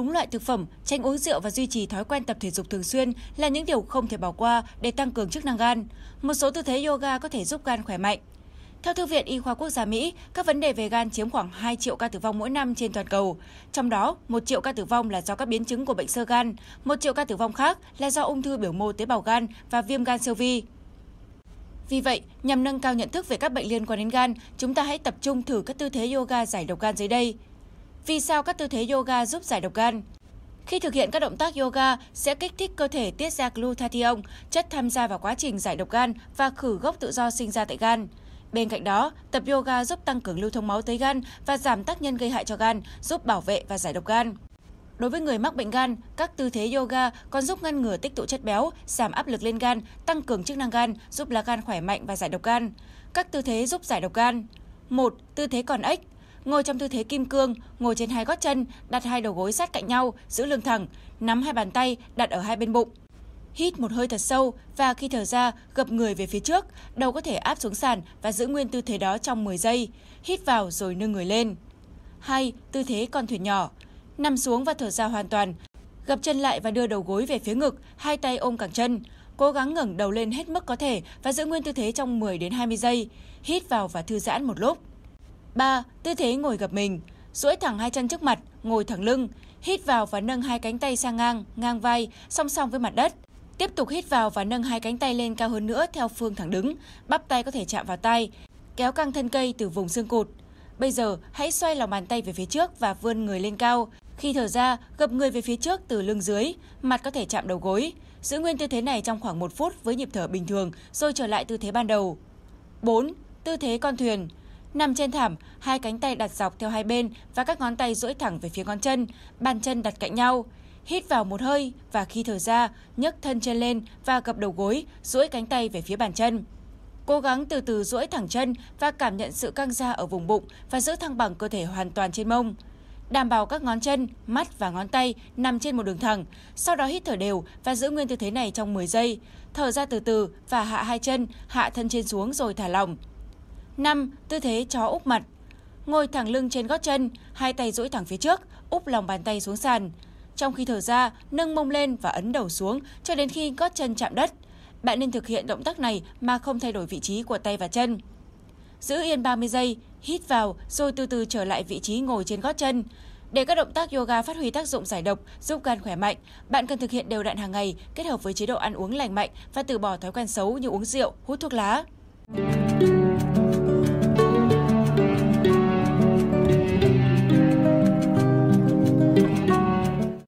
đúng loại thực phẩm, tránh uống rượu và duy trì thói quen tập thể dục thường xuyên là những điều không thể bỏ qua để tăng cường chức năng gan. Một số tư thế yoga có thể giúp gan khỏe mạnh. Theo Thư viện Y khoa Quốc gia Mỹ, các vấn đề về gan chiếm khoảng 2 triệu ca tử vong mỗi năm trên toàn cầu. Trong đó, 1 triệu ca tử vong là do các biến chứng của bệnh sơ gan, 1 triệu ca tử vong khác là do ung thư biểu mô tế bào gan và viêm gan siêu vi. Vì vậy, nhằm nâng cao nhận thức về các bệnh liên quan đến gan, chúng ta hãy tập trung thử các tư thế yoga giải độc gan dưới đây. Vì sao các tư thế yoga giúp giải độc gan? Khi thực hiện các động tác yoga sẽ kích thích cơ thể tiết ra glutathione, chất tham gia vào quá trình giải độc gan và khử gốc tự do sinh ra tại gan. Bên cạnh đó, tập yoga giúp tăng cường lưu thông máu tới gan và giảm tác nhân gây hại cho gan, giúp bảo vệ và giải độc gan. Đối với người mắc bệnh gan, các tư thế yoga còn giúp ngăn ngừa tích tụ chất béo, giảm áp lực lên gan, tăng cường chức năng gan, giúp lá gan khỏe mạnh và giải độc gan. Các tư thế giúp giải độc gan. 1. Tư thế còn ếch ngồi trong tư thế kim cương, ngồi trên hai gót chân, đặt hai đầu gối sát cạnh nhau, giữ lưng thẳng, nắm hai bàn tay đặt ở hai bên bụng. Hít một hơi thật sâu và khi thở ra, gập người về phía trước, đầu có thể áp xuống sàn và giữ nguyên tư thế đó trong 10 giây. Hít vào rồi nâng người lên. Hai Tư thế con thuyền nhỏ. Nằm xuống và thở ra hoàn toàn. Gập chân lại và đưa đầu gối về phía ngực, hai tay ôm cẳng chân. Cố gắng ngẩng đầu lên hết mức có thể và giữ nguyên tư thế trong 10 đến 20 giây. Hít vào và thư giãn một lúc. 3. Tư thế ngồi gập mình, duỗi thẳng hai chân trước mặt, ngồi thẳng lưng, hít vào và nâng hai cánh tay sang ngang, ngang vai, song song với mặt đất. Tiếp tục hít vào và nâng hai cánh tay lên cao hơn nữa theo phương thẳng đứng, bắp tay có thể chạm vào tay, kéo căng thân cây từ vùng xương cột. Bây giờ, hãy xoay lòng bàn tay về phía trước và vươn người lên cao. Khi thở ra, gập người về phía trước từ lưng dưới, mặt có thể chạm đầu gối. Giữ nguyên tư thế này trong khoảng 1 phút với nhịp thở bình thường rồi trở lại tư thế ban đầu. 4. Tư thế con thuyền Nằm trên thảm, hai cánh tay đặt dọc theo hai bên và các ngón tay duỗi thẳng về phía ngón chân, bàn chân đặt cạnh nhau. Hít vào một hơi và khi thở ra, nhấc thân chân lên và gập đầu gối, duỗi cánh tay về phía bàn chân. Cố gắng từ từ duỗi thẳng chân và cảm nhận sự căng ra ở vùng bụng và giữ thăng bằng cơ thể hoàn toàn trên mông. Đảm bảo các ngón chân, mắt và ngón tay nằm trên một đường thẳng, sau đó hít thở đều và giữ nguyên tư thế này trong 10 giây. Thở ra từ từ và hạ hai chân, hạ thân trên xuống rồi thả lỏng. 5. Tư thế chó úp mặt. Ngồi thẳng lưng trên gót chân, hai tay duỗi thẳng phía trước, úp lòng bàn tay xuống sàn. Trong khi thở ra, nâng mông lên và ấn đầu xuống cho đến khi gót chân chạm đất. Bạn nên thực hiện động tác này mà không thay đổi vị trí của tay và chân. Giữ yên 30 giây, hít vào rồi từ từ trở lại vị trí ngồi trên gót chân. Để các động tác yoga phát huy tác dụng giải độc, giúp gan khỏe mạnh, bạn cần thực hiện đều đặn hàng ngày kết hợp với chế độ ăn uống lành mạnh và từ bỏ thói quen xấu như uống rượu, hút thuốc lá.